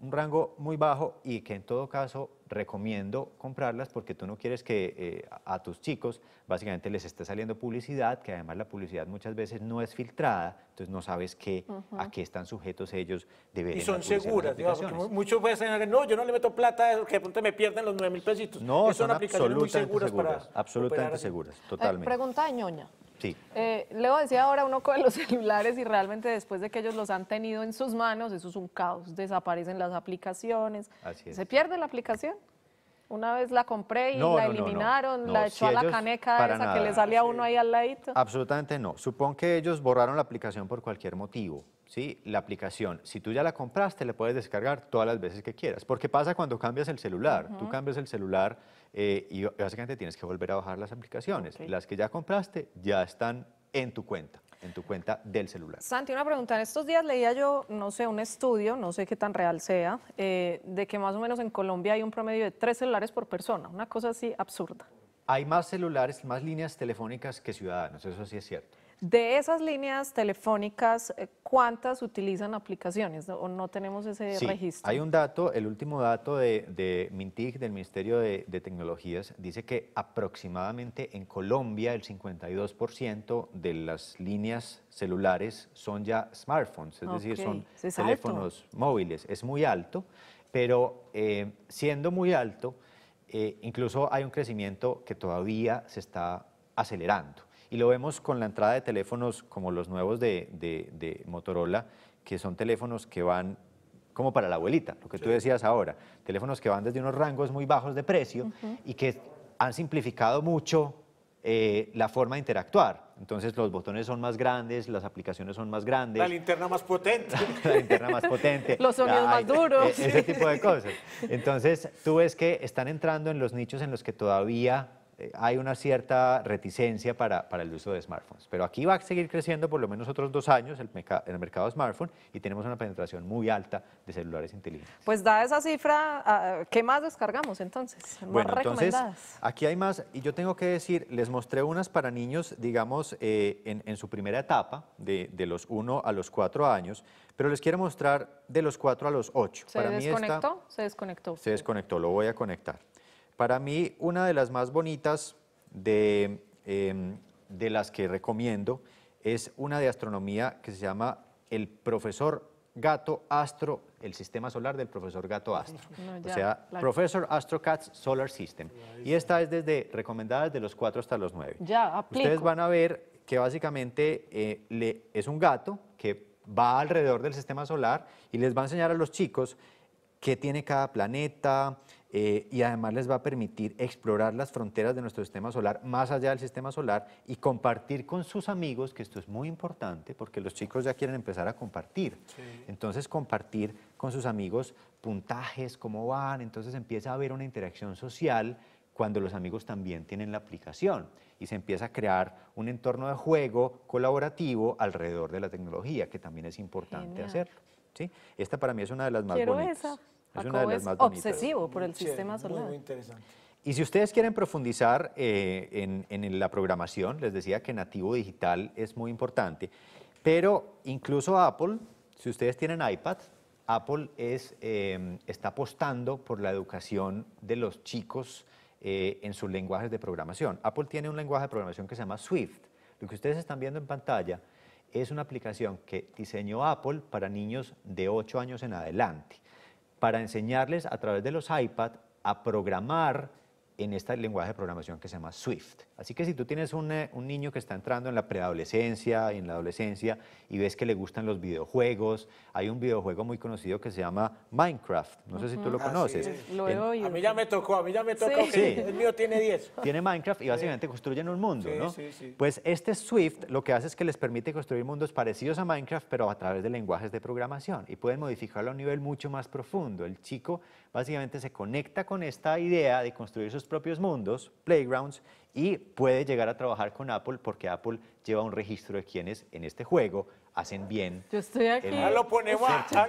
un rango muy bajo y que en todo caso recomiendo comprarlas porque tú no quieres que eh, a tus chicos básicamente les esté saliendo publicidad, que además la publicidad muchas veces no es filtrada, entonces no sabes qué, a qué están sujetos ellos de ver. Y son seguras, digamos, muchos pueden no, yo no le meto plata, que de pronto me pierden los 9 mil pesitos. No, son, muy seguras, absolutamente seguras, eh, totalmente. pregunta ñoña. Sí. Eh, Leo decía ahora uno con los <laughs> celulares y realmente después de que ellos los han tenido en sus manos, eso es un caos. Desaparecen las aplicaciones. Así ¿Se pierde la aplicación? Una vez la compré y la eliminaron, la echó a la caneca esa que le salía a uno ahí al ladito. Absolutamente no. Supón que ellos borraron la aplicación por cualquier motivo. ¿sí? La aplicación, si tú ya la compraste, la puedes descargar todas las veces que quieras. Porque pasa cuando cambias el celular. Tú cambias el celular eh, y básicamente tienes que volver a bajar las aplicaciones. Las que ya compraste ya están en tu cuenta en tu cuenta del celular. Santi, una pregunta. En estos días leía yo, no sé, un estudio, no sé qué tan real sea, eh, de que más o menos en Colombia hay un promedio de tres celulares por persona, una cosa así absurda. Hay más celulares, más líneas telefónicas que ciudadanos, eso sí es cierto. De esas líneas telefónicas, eh, ¿cuántas utilizan aplicaciones o no tenemos ese registro? Hay un dato, el último dato de, de MINTIC, del Ministerio de, Tecnologías, dice que aproximadamente en Colombia el 52% de las líneas celulares son ya smartphones, es decir, son teléfonos móviles. Es muy alto, pero eh, siendo muy alto, eh, incluso hay un crecimiento que todavía se está acelerando. Y lo vemos con la entrada de teléfonos como los nuevos de, Motorola, que son teléfonos que van como para la abuelita, lo que tú decías ahora, teléfonos que van desde unos rangos muy bajos de precio y que han simplificado mucho eh, la forma de interactuar. Entonces los botones son más grandes, las aplicaciones son más grandes. La linterna más potente. <laughs> la linterna más potente. los sonidos más duros. E-, ese tipo de cosas. Entonces tú ves que están entrando en los nichos en los que todavía eh, hay una cierta reticencia para, para, el uso de smartphones, pero aquí va a seguir creciendo por lo menos otros dos años el, el mercado de smartphone y tenemos una penetración muy alta de celulares inteligentes. Pues da esa cifra, ah, ¿qué más descargamos entonces? ¿Más bueno, recomendadas? entonces aquí hay más y yo tengo que decir, les mostré unas para niños, digamos, eh, en, en, su primera etapa, de, de los 1 a los 4 años, pero les quiero mostrar de los 4 a los 8. ¿Se desconectó? se desconectó. Se desconectó, lo voy a conectar. Para mí, una de las más bonitas de, em, de las que recomiendo es una de astronomía que se llama El profesor Gato Astro, el sistema solar del profesor Gato Astro. o sea, la... Professor AstroCats Solar System. Y esta es desde recomendada desde los 4 hasta los 9. Ya, aplico. Ustedes van a ver que básicamente eh, le, es un gato que va alrededor del sistema solar y les va a enseñar a los chicos qué tiene cada planeta, eh, y además les va a permitir explorar las fronteras de nuestro sistema solar más allá del sistema solar y compartir con sus amigos, que esto es muy importante porque los chicos ya quieren empezar a compartir. Entonces compartir con sus amigos puntajes, cómo van, entonces empieza a haber una interacción social cuando los amigos también tienen la aplicación y se empieza a crear un entorno de juego colaborativo alrededor de la tecnología, que también es importante hacer. hacerlo. ¿sí? Esta para mí es una de las más Quiero bonitas. Es una obsesivo por el sistema solar. Muy, interesante. Y si ustedes quieren profundizar eh, en, la programación, les decía que nativo digital es muy importante, pero incluso Apple, si ustedes tienen iPad, Apple em, está apostando por la educación de los chicos eh, en sus lenguajes de programación. Apple tiene un lenguaje de programación que se llama Swift. Lo que ustedes están viendo en pantalla es una aplicación que diseñó Apple para niños de 8 años en adelante para enseñarles a través de los iPad a programar en este lenguaje de programación que se llama Swift. Así que si tú tienes eh, un, niño que está entrando en la preadolescencia, en la adolescencia, y ves que le gustan los videojuegos, hay un videojuego muy conocido que se llama Minecraft. No sé si tú lo conoces. Ah, a mí ya me tocó, a mí ya me tocó. Sí. El mío tiene 10. Tiene Minecraft y básicamente construyen un mundo, ¿no? Pues este Swift lo que hace es que les permite construir mundos parecidos a Minecraft, pero a través de lenguajes de programación. Y pueden modificarlo a un nivel mucho más profundo. El chico básicamente se conecta con esta idea de construir sus propios mundos, playgrounds, y puede llegar a trabajar con Apple porque Apple lleva un registro de quienes en este juego hacen bien. Yo estoy aquí. Ah, lo ah,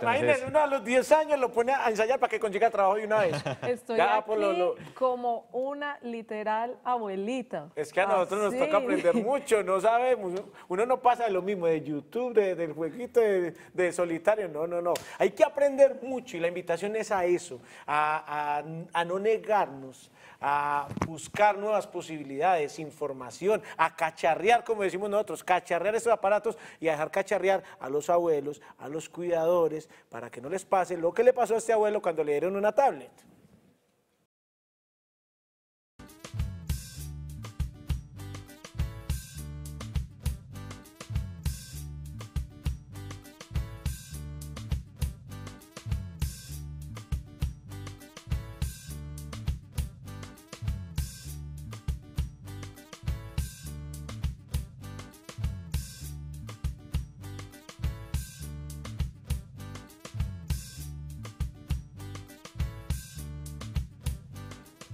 uno a los 10 años lo pone a ensayar para que consiga trabajo de una vez. <laughs> Estoy aquí pues, como una literal abuelita. Es que a nosotros nos toca ah, aprender <laughs> mucho, no sabemos. Uno no pasa de lo mismo de YouTube, del jueguito, de, solitario, no, no, no. Hay que aprender mucho y la invitación es a eso, a, a no negarnos a buscar nuevas posibilidades, información, a cacharrear, como decimos nosotros, cacharrear estos aparatos y a dejar cacharrear a los abuelos, a los cuidadores, para que no les pase lo que le pasó a este abuelo cuando le dieron una tablet.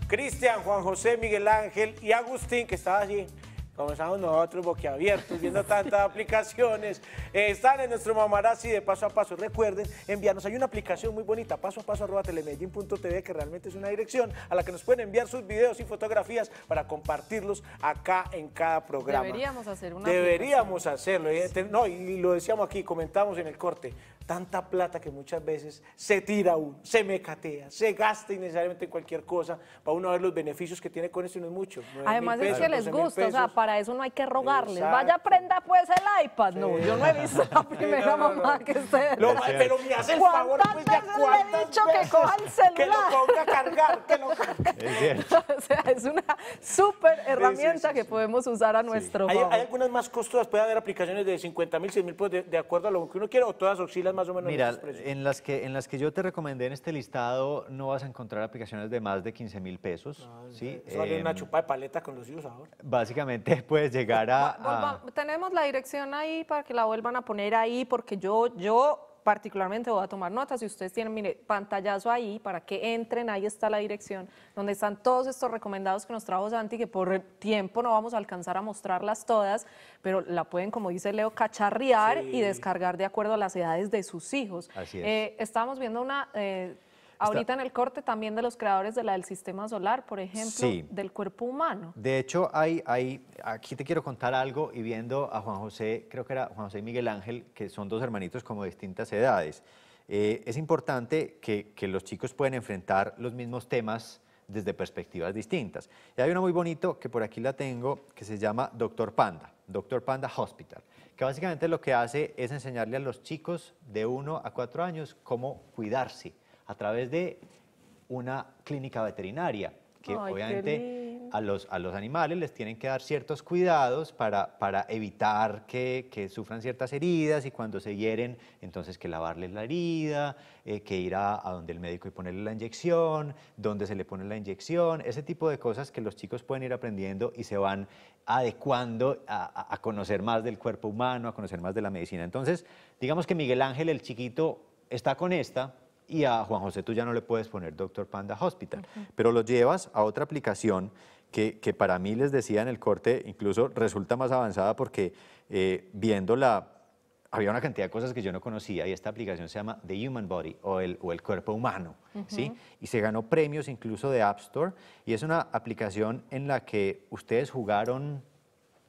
Cristian, Juan José, Miguel Ángel y Agustín, que estaba allí. Comenzamos nosotros boquiabiertos, viendo tantas <laughs> aplicaciones. están en nuestro mamarazzi de paso a paso. Recuerden enviarnos. Hay una aplicación muy bonita, paso a paso arroba que realmente es una dirección a la que nos pueden enviar sus videos y fotografías para compartirlos acá en cada programa. Deberíamos hacer una. Deberíamos hacerlo. Eh, no, y lo decíamos aquí, comentamos en el corte tanta plata que muchas veces se tira uno, se mecatea, se gasta innecesariamente en cualquier cosa, para uno ver los beneficios que tiene con esto y no es mucho. Además es que les gusta, o sea, para eso no hay que rogarles. Vaya prenda pues el iPad. No, yo no he visto la <laughs> primera mamá que se... pero me hace favor, pues ya cuántas le he dicho que coja el celular. Que lo ponga a cargar, que lo <laughs> <laughs> o sea, es una súper herramienta que podemos usar a nuestro favor. ¿Hay, algunas más costosas, puede haber aplicaciones de 50 mil, 100 mil, pues, de, acuerdo a lo que uno quiera o todas oscilan más o menos Mira, En las, que, en las que yo te recomendé en este listado no vas a encontrar aplicaciones de más de 15 mil pesos. Ah, ¿sí? Eso vale em, una chupa de paleta con los hijos Básicamente <laughs> puedes llegar a, a... Tenemos la dirección ahí para que la vuelvan a poner ahí porque yo, yo particularmente voy a tomar notas si ustedes tienen, mire, pantallazo ahí para que entren, ahí está la dirección donde están todos estos recomendados que nos trajo Santi, que por el tiempo no vamos a alcanzar a mostrarlas todas, pero la pueden, como dice Leo, cacharrear y descargar de acuerdo a las edades de sus hijos. Así es. Eh, viendo una... Eh, Ahorita en el corte también de los creadores de la del sistema solar, por ejemplo, del cuerpo humano. De hecho, hay, hay, aquí te quiero contar algo y viendo a Juan José, creo que era Juan José y Miguel Ángel, que son dos hermanitos como de distintas edades. Eh, es importante que, los chicos puedan enfrentar los mismos temas desde perspectivas distintas. Y hay uno muy bonito que por aquí la tengo, que se llama Doctor Panda, Doctor Panda Hospital, que básicamente lo que hace es enseñarle a los chicos de 1 a 4 años cómo cuidarse, a través de una clínica veterinaria, que obviamente a los, animales les tienen que dar ciertos cuidados para, evitar que, sufran ciertas heridas y cuando se hieren, entonces que lavarles la herida, eh, que ir a, donde el médico y ponerle la inyección, donde se le pone la inyección, ese tipo de cosas que los chicos pueden ir aprendiendo y se van adecuando a, a conocer más del cuerpo humano, a conocer más de la medicina. Entonces, digamos que Miguel Ángel, el chiquito, está con esta, y a Juan José tú ya no le puedes poner Doctor Panda Hospital, pero lo llevas a otra aplicación que, para mí les decía en el corte, incluso resulta más avanzada porque eh, la había una cantidad de cosas que yo no conocía y esta aplicación se llama The Human Body o el, o el cuerpo humano, ¿sí? Y se ganó premios incluso de App Store y es una aplicación en la que ustedes jugaron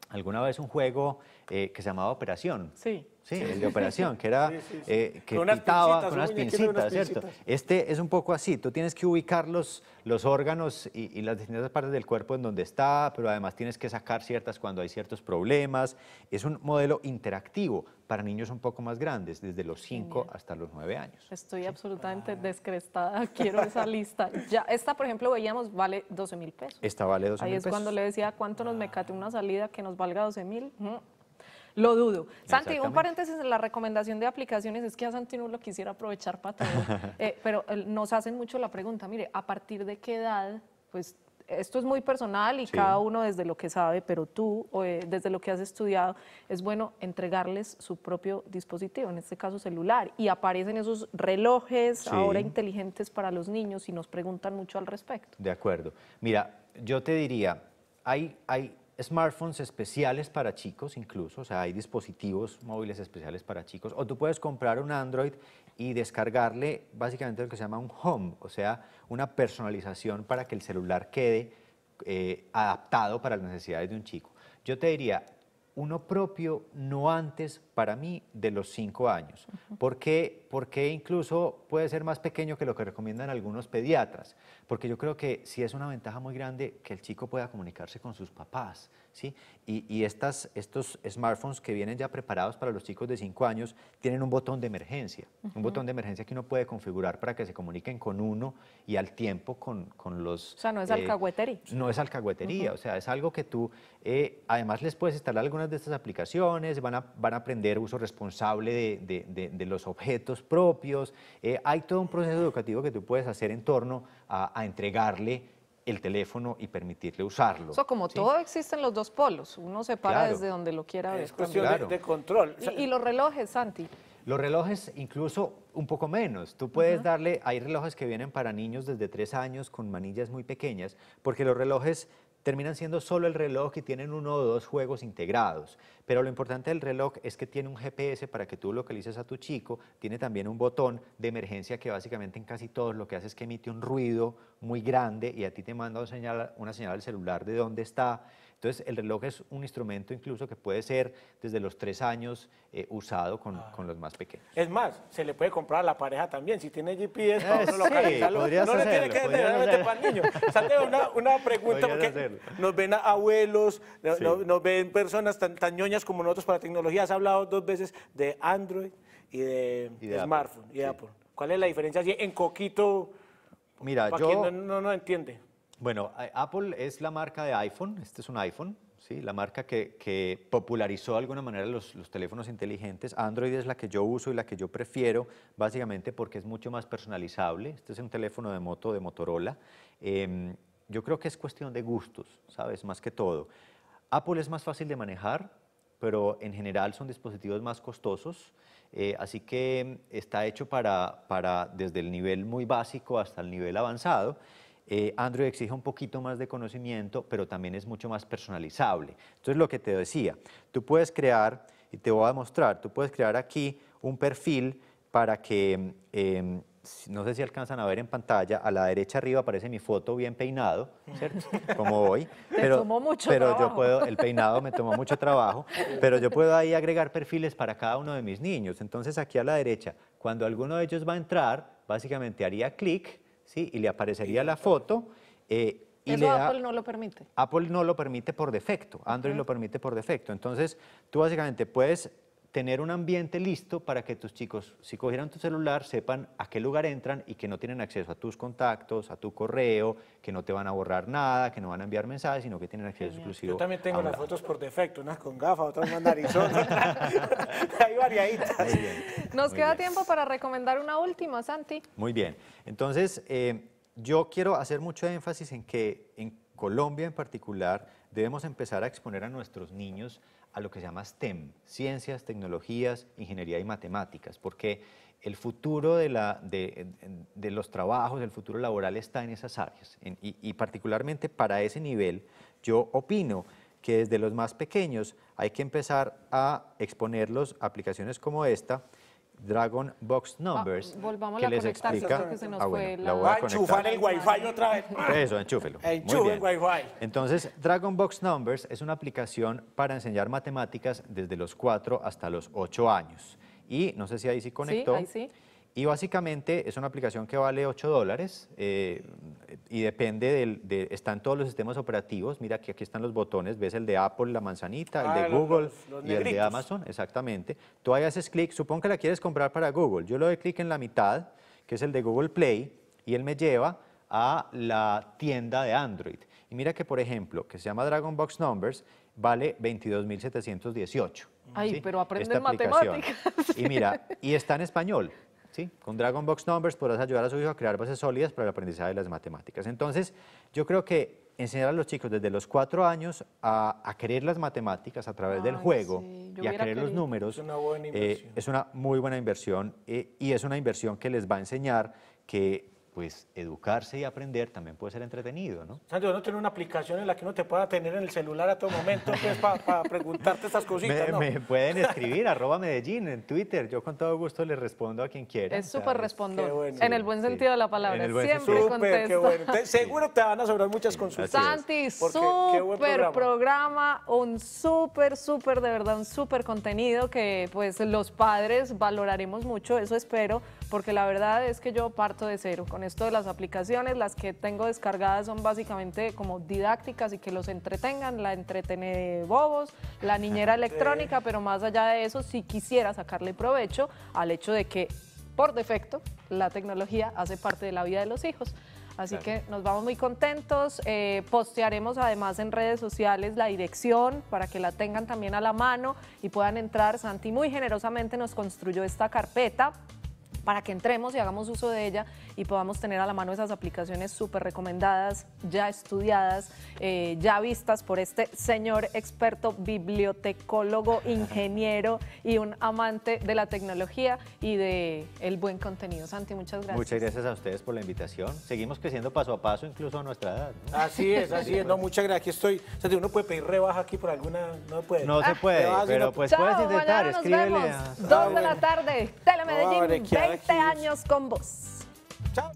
alguna vez un juego eh, que se llamaba Operación. Sí. Sí, el de Operación, que era <laughs> eh, que con con unas pincitas, ¿cierto? Este es un poco así, tú tienes que ubicar los, los órganos y, y, las distintas partes del cuerpo en donde está, pero además tienes que sacar ciertas cuando hay ciertos problemas. Es un modelo interactivo, para niños un poco más grandes, desde los 5 hasta los 9 años. Estoy absolutamente descrestada, <laughs> quiero esa lista. Ya, esta, por ejemplo, veíamos, vale 12 mil pesos. Esta vale 12 mil pesos. Ahí es cuando le decía, ¿cuánto nos mecate una salida que nos valga 12 mil? Mm. Lo dudo. Santi, un paréntesis en la recomendación de aplicaciones es que a Santi no lo quisiera aprovechar para todo, <laughs> eh, pero eh, nos hacen mucho la pregunta, mire, ¿a partir de qué edad pues esto es muy personal y cada uno desde lo que sabe, pero tú, eh, desde lo que has estudiado, es bueno entregarles su propio dispositivo, en este caso celular. Y aparecen esos relojes ahora inteligentes para los niños y nos preguntan mucho al respecto. De acuerdo. Mira, yo te diría, hay, hay smartphones especiales para chicos incluso, o sea, hay dispositivos móviles especiales para chicos, o tú puedes comprar un Android y descargarle básicamente lo que se llama un home, o sea, una personalización para que el celular quede eh, adaptado para las necesidades de un chico. Yo te diría, uno propio no antes para mí de los 5 años. porque ¿Por qué? Porque incluso puede ser más pequeño que lo que recomiendan algunos pediatras, porque yo creo que sí es una ventaja muy grande que el chico pueda comunicarse con sus papás, ¿sí? Y, y estas, estos smartphones que vienen ya preparados para los chicos de 5 años tienen un botón de emergencia, un botón de emergencia que uno puede configurar para que se comuniquen con uno y al tiempo con, con los... O sea, no es alcahuetería. Eh, no es alcahuetería, o sea, es algo que tú, eh, además les puedes instalar algunas de estas aplicaciones, van a, van a aprender uso responsable de, de, los objetos propios. Eh, hay todo un proceso educativo que tú puedes hacer en torno a, entregarle el teléfono y permitirle usarlo. eso como todo existen los dos polos, uno se para desde donde lo quiera ver. Es cuestión de, control. Y, los relojes, Santi? Los relojes incluso un poco menos. Tú puedes darle, hay relojes que vienen para niños desde tres años con manillas muy pequeñas, porque los relojes terminan siendo solo el reloj y tienen uno o dos juegos integrados. Pero lo importante del reloj es que tiene un GPS para que tú localices a tu chico, tiene también un botón de emergencia que básicamente en casi todos lo que hace es que emite un ruido muy grande y a ti te manda una señal, una señal al celular de dónde está. Entonces el reloj es un instrumento incluso que puede ser desde los tres años eh, usado ah. con, los más pequeños. Es más, se le puede comprar a la pareja también, si tiene GPS para eh, sí, No le tiene que realmente para el niño. Sale una, una pregunta, porque nos ven abuelos, nos ven personas tan, tan ñoñas como nosotros para tecnología. Has hablado dos veces de Android y de, smartphone y Apple. ¿Cuál es la diferencia en Coquito? Mira, yo... no entiende. Bueno, eh, Apple es la marca de iPhone, este es un iPhone, ¿sí? la marca que, popularizó de alguna manera los, teléfonos inteligentes. Android es la que yo uso y la que yo prefiero, básicamente porque es mucho más personalizable. Este es un teléfono de moto de Motorola. Em, yo creo que es cuestión de gustos, ¿sabes? Más que todo. Apple es más fácil de manejar, pero en general son dispositivos más costosos, eh, así que está hecho para, para desde el nivel muy básico hasta el nivel avanzado. Eh, Android exige un poquito más de conocimiento, pero también es mucho más personalizable. Entonces, lo que te decía, tú puedes crear, y te voy a mostrar, tú puedes crear aquí un perfil para que, em, no sé si alcanzan a ver en pantalla, a la derecha arriba aparece mi foto bien peinado, ¿cierto? <laughs> Como hoy. pero, pero yo puedo, el peinado me tomó mucho <laughs> trabajo, pero yo puedo ahí agregar perfiles para cada uno de mis niños. Entonces, aquí a la derecha, cuando alguno de ellos va a entrar, básicamente haría clic ¿sí? y le aparecería la foto. Eh, y Apple no lo permite. Apple no lo permite por defecto, Android lo permite por defecto. Entonces, tú básicamente puedes tener un ambiente listo para que tus chicos, si cogieran tu celular, sepan a qué lugar entran y que no tienen acceso a tus contactos, a tu correo, que no te van a borrar nada, que no van a enviar mensajes, sino que tienen acceso exclusivo. Yo también tengo las fotos por defecto, unas con gafas, otras con <laughs> Hay variaditas. Nos queda tiempo para recomendar una última, Santi. Muy bien. Entonces, eh, yo quiero hacer mucho énfasis en que en Colombia en particular debemos empezar a exponer a nuestros niños a lo que se llama STEM, ciencias, tecnologías, ingeniería y matemáticas, porque el futuro de, los trabajos, el futuro laboral está en esas áreas. y, y particularmente para ese nivel, yo opino que desde los más pequeños hay que empezar a exponerlos a aplicaciones como esta, Dragon Box Numbers. Ah, volvamos que a les explica. Que se nos ah, fue la... voy a, enchufar el Wi-Fi otra vez. Eso, enchúfelo. <laughs> Enchufe el Wi-Fi. Entonces, Dragon Box Numbers es una aplicación para enseñar matemáticas desde los 4 hasta los 8 años. Y no sé si ahí sí conectó. Sí, ahí sí. Y básicamente es una aplicación que vale 8 dólares eh, y depende del, de, están todos los sistemas operativos. Mira que aquí están los botones, ves el de Apple, la manzanita, el de ah, Google y el de Amazon, exactamente. Tú ahí haces clic, Supongo que la quieres comprar para Google. Yo le doy clic en la mitad, que es el de Google Play, y él me lleva a la tienda de Android. Y mira que, por ejemplo, que se llama Dragon Box Numbers, vale 22.718. Ay, pero aprenden matemáticas. Y mira, y está en español. Con Dragon Box Numbers podrás ayudar a su hijo a crear bases sólidas para el aprendizaje de las matemáticas. Entonces, yo creo que enseñar a los chicos desde los cuatro años a, a las matemáticas a través del juego y a creer los números eh, es una, muy buena inversión eh, y es una inversión que les va a enseñar que pues educarse y aprender también puede ser entretenido, ¿no? ¿no tiene una aplicación en la que uno te pueda tener en el celular a todo momento pues, para preguntarte estas <laughs> cositas? Me, pueden escribir, <laughs> arroba Medellín en Twitter. Yo con todo gusto le respondo a quien quiera. Es súper responder en el buen sentido de la palabra. Siempre Súper, qué seguro te van a sobrar muchas consultas. Santi, súper programa. un súper, súper, de verdad, un súper contenido que pues los padres valoraremos mucho, eso espero, porque la verdad es que yo parto de cero con esto de las aplicaciones. Las que tengo descargadas son básicamente como didácticas y que los entretengan, la entretene bobos, la niñera <laughs> electrónica, pero más allá de eso, si sí quisiera sacarle provecho al hecho de que por defecto la tecnología hace parte de la vida de los hijos. Así que nos vamos muy contentos. Eh, postearemos además en redes sociales la dirección para que la tengan también a la mano y puedan entrar. Santi muy generosamente nos construyó esta carpeta para que entremos y hagamos uso de ella y podamos tener a la mano esas aplicaciones súper recomendadas, ya estudiadas, eh, ya vistas por este señor experto, bibliotecólogo, <laughs> ingeniero y un amante de la tecnología y del el buen contenido. Santi, muchas gracias. Muchas gracias a ustedes por la invitación. Seguimos creciendo paso a paso, incluso a nuestra edad. Así es, así es. No, pues. muchas gracias. estoy. O sea, uno puede pedir rebaja aquí por alguna. No puede. No se ah, puede, pero pues puedes intentar. Dos de ah, la tarde, Telemedellín. 7 años con vos. Chao.